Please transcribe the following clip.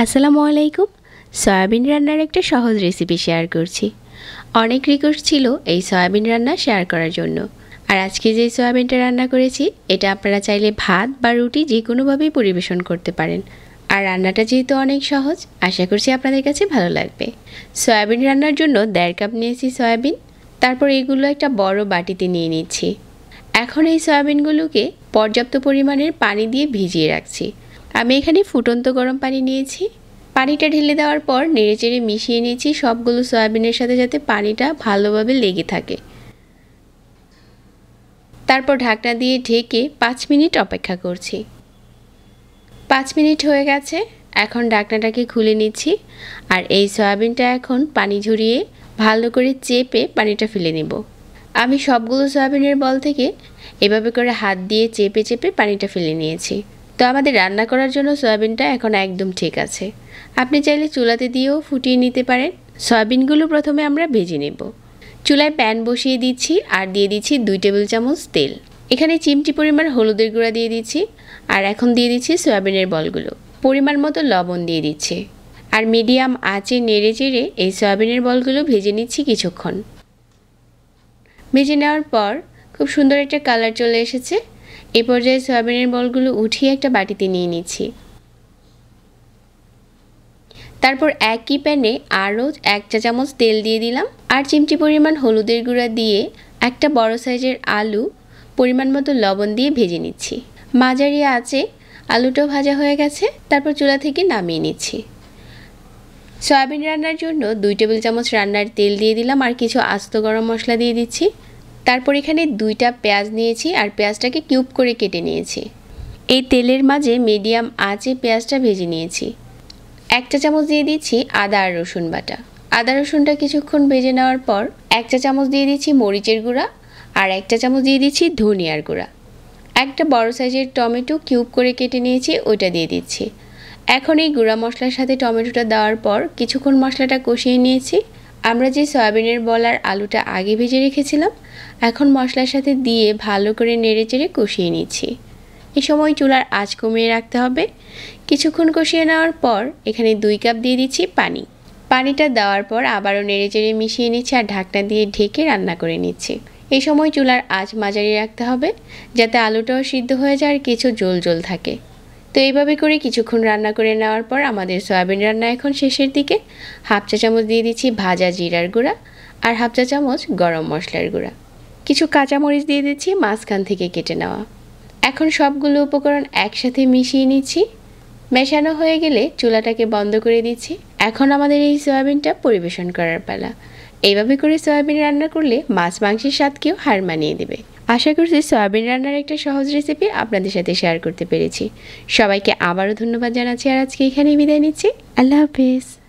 আসসালামু আলাইকুম সয়াবিন রান্নার একটা সহজ রেসিপি শেয়ার করছি অনেক রিকোয়েস্ট ছিল এই সয়াবিন রান্না শেয়ার করার জন্য আর আজকে যে সয়াবিনটা রান্না করেছি এটা আপনারা চাইলে ভাত বা রুটি যে কোনোভাবেই পরিবেশন করতে পারেন আর রান্নাটা যেহেতু অনেক সহজ আশা করছি আপনাদের কাছে ভালো লাগবে সয়াবিন রান্নার জন্য দেড় কাপ নিয়েছি সয়াবিন তারপর এগুলো একটা বড় বাটিতে নিয়ে নিচ্ছি এখন এই সয়াবিনগুলোকে পর্যাপ্ত পরিমাণের পানি দিয়ে ভিজিয়ে রাখছি আমি এখানে ফুটন্ত গরম পানি নিয়েছি পানিটা ঢেলে দেওয়ার পর নেড়েচেড়ে মিশিয়ে নিয়েছি সবগুলো সয়াবিনের সাথে যাতে পানিটা ভালোভাবে লেগে থাকে তারপর ঢাকনা দিয়ে ঢেকে পাঁচ মিনিট অপেক্ষা করছি পাঁচ মিনিট হয়ে গেছে এখন ঢাকনাটাকে খুলে নিচ্ছি আর এই সয়াবিনটা এখন পানি ঝরিয়ে ভালো করে চেপে পানিটা ফেলে নেব আমি সবগুলো সয়াবিনের বল থেকে এভাবে করে হাত দিয়ে চেপে চেপে পানিটা ফেলে নিয়েছি তো আমাদের রান্না করার জন্য সয়াবিনটা এখন একদম ঠিক আছে আপনি চাইলে চুলাতে দিয়েও ফুটিয়ে নিতে পারেন সয়াবিনগুলো প্রথমে আমরা ভেজে নেব চুলায় প্যান বসিয়ে দিচ্ছি আর দিয়ে দিচ্ছি দুই টেবিল চামচ তেল এখানে চিমটি পরিমাণ হলুদের গুঁড়া দিয়ে দিচ্ছি আর এখন দিয়ে দিচ্ছি সয়াবিনের বলগুলো পরিমাণ মতো লবণ দিয়ে দিচ্ছে আর মিডিয়াম আঁচে নেড়ে চেড়ে এই সয়াবিনের বলগুলো ভেজে নিচ্ছি কিছুক্ষণ ভেজে নেওয়ার পর খুব সুন্দর একটা কালার চলে এসেছে এ পর্যায়ে সয়াবিনের বলগুলো উঠিয়ে একটা বাটিতে নিয়ে নিচ্ছি তারপর একই প্যানে আরও এক চা চামচ তেল দিয়ে দিলাম আর চিমটি পরিমাণ হলুদের গুঁড়া দিয়ে একটা বড় সাইজের আলু পরিমাণ মতো লবণ দিয়ে ভেজে নিচ্ছি মাঝারি আছে আলুটাও ভাজা হয়ে গেছে তারপর চুলা থেকে নামিয়ে নিচ্ছি সয়াবিন রান্নার জন্য দুই টেবিল চামচ রান্নার তেল দিয়ে দিলাম আর কিছু আস্ত গরম মশলা দিয়ে দিচ্ছি তারপর এখানে দুইটা পেঁয়াজ নিয়েছি আর পেঁয়াজটাকে কিউব করে কেটে নিয়েছি এই তেলের মাঝে মিডিয়াম আঁচে পেঁয়াজটা ভেজে নিয়েছি এক চা চামচ দিয়ে দিচ্ছি আদা আর রসুন বাটা আদা রসুনটা কিছুক্ষণ ভেজে নেওয়ার পর এক চা চামচ দিয়ে দিচ্ছি মরিচের গুঁড়া আর এক চা চামচ দিয়ে দিচ্ছি ধনিয়ার গুঁড়া একটা বড় সাইজের টমেটো কিউব করে কেটে নিয়েছি ওইটা দিয়ে দিচ্ছি এখন এই গুঁড়া মশলার সাথে টমেটোটা দেওয়ার পর কিছুক্ষণ মশলাটা কষিয়ে নিয়েছি আমরা যে সয়াবিনের বলার আলুটা আগে ভেজে রেখেছিলাম এখন মশলার সাথে দিয়ে ভালো করে নেড়ে চেড়ে কষিয়ে নিচ্ছি এ সময় চুলার আঁচ কমিয়ে রাখতে হবে কিছুক্ষণ কষিয়ে নেওয়ার পর এখানে দুই কাপ দিয়ে দিচ্ছি পানি পানিটা দেওয়ার পর আবারও নেড়ে চেড়ে মিশিয়ে নিচ্ছি আর ঢাকনা দিয়ে ঢেকে রান্না করে নিচ্ছি এই সময় চুলার আঁচ মাঝারি রাখতে হবে যাতে আলুটাও সিদ্ধ হয়ে যায় আর কিছু জল জল থাকে তো এইভাবে করে কিছুক্ষণ রান্না করে নেওয়ার পর আমাদের সয়াবিন রান্না এখন শেষের দিকে হাফ চা চামচ দিয়ে দিচ্ছি ভাজা জিরার গুঁড়া আর হাফ চা চামচ গরম মশলার গুঁড়া কিছু কাঁচামরিচ দিয়ে দিচ্ছি মাঝখান থেকে কেটে নেওয়া এখন সবগুলো উপকরণ একসাথে মিশিয়ে নিচ্ছি মেশানো হয়ে গেলে চুলাটাকে বন্ধ করে দিচ্ছি এখন আমাদের এই সয়াবিনটা পরিবেশন করার পালা এইভাবে করে সয়াবিন রান্না করলে মাছ মাংসের স্বাদকেও হার মানিয়ে দেবে আশা করছি সয়াবিন রান্নার একটা সহজ রেসিপি আপনাদের সাথে শেয়ার করতে পেরেছি সবাইকে আবারও ধন্যবাদ জানাচ্ছি আর আজকে এখানেই বিদায় নিচ্ছি আল্লাহ হাফিজ